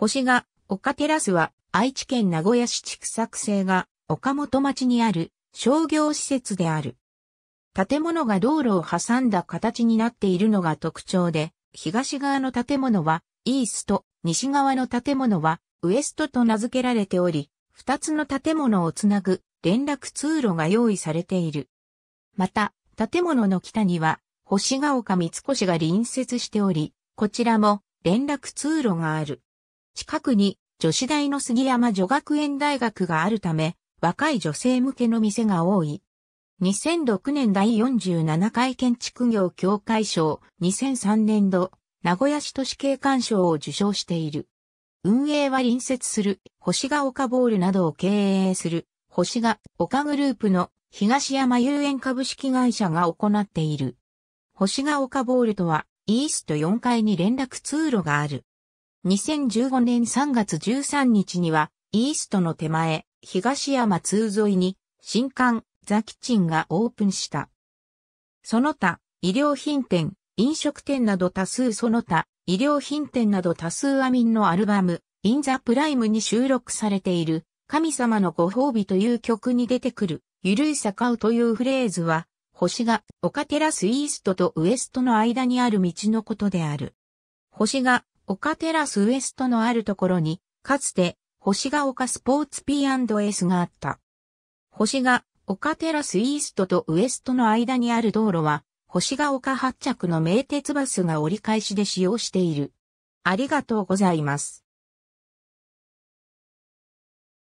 星が、丘テラスは、愛知県名古屋市畜作生が、岡本町にある商業施設である。建物が道路を挟んだ形になっているのが特徴で、東側の建物はイースト、西側の建物はウエストと名付けられており、二つの建物をつなぐ連絡通路が用意されている。また、建物の北には、星ヶ丘三越が隣接しており、こちらも連絡通路がある。近くに女子大の杉山女学園大学があるため、若い女性向けの店が多い。2006年第47回建築業協会賞、2003年度、名古屋市都市景観賞を受賞している。運営は隣接する星が丘ボールなどを経営する星が丘グループの東山遊園株式会社が行っている。星が丘ボールとはイースト4階に連絡通路がある2015年3月13日には、イーストの手前、東山通沿いに、新館、ザキッチンがオープンした。その他、医療品店、飲食店など多数その他、医療品店など多数アミンのアルバム、インザプライムに収録されている、神様のご褒美という曲に出てくる、ゆるい坂うというフレーズは、星が、オカテラスイーストとウエストの間にある道のことである。星が、岡テラスウエストのあるところに、かつて、星が丘スポーツ P&S があった。星が丘テラスイーストとウエストの間にある道路は、星が丘発着の名鉄バスが折り返しで使用している。ありがとうございます。